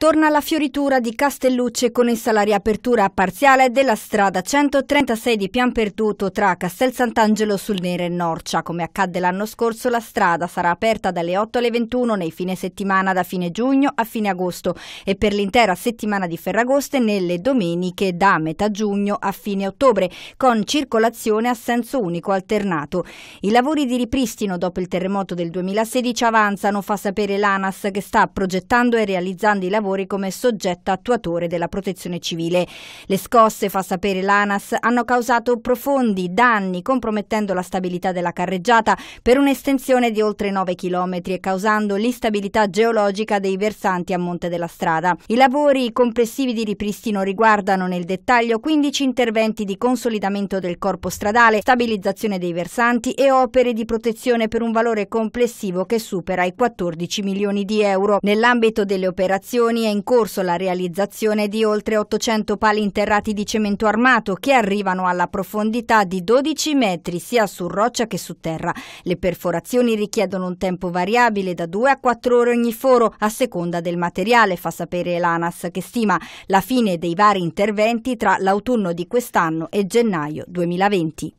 Torna la fioritura di Castellucce con essa la riapertura parziale della strada 136 di Pian Perduto tra Castel Sant'Angelo sul Nere e Norcia. Come accadde l'anno scorso, la strada sarà aperta dalle 8 alle 21 nei fine settimana da fine giugno a fine agosto e per l'intera settimana di Ferragosto e nelle domeniche da metà giugno a fine ottobre, con circolazione a senso unico alternato. I lavori di ripristino dopo il terremoto del 2016 avanzano, fa sapere l'ANAS che sta progettando e realizzando i lavori lavori come soggetto attuatore della protezione civile. Le scosse, fa sapere l'ANAS, hanno causato profondi danni compromettendo la stabilità della carreggiata per un'estensione di oltre 9 km e causando l'instabilità geologica dei versanti a monte della strada. I lavori complessivi di ripristino riguardano nel dettaglio 15 interventi di consolidamento del corpo stradale, stabilizzazione dei versanti e opere di protezione per un valore complessivo che supera i 14 milioni di euro. Nell'ambito delle operazioni comuni è in corso la realizzazione di oltre 800 pali interrati di cemento armato che arrivano alla profondità di 12 metri sia su roccia che su terra. Le perforazioni richiedono un tempo variabile da 2 a 4 ore ogni foro a seconda del materiale, fa sapere l'ANAS che stima la fine dei vari interventi tra l'autunno di quest'anno e gennaio 2020.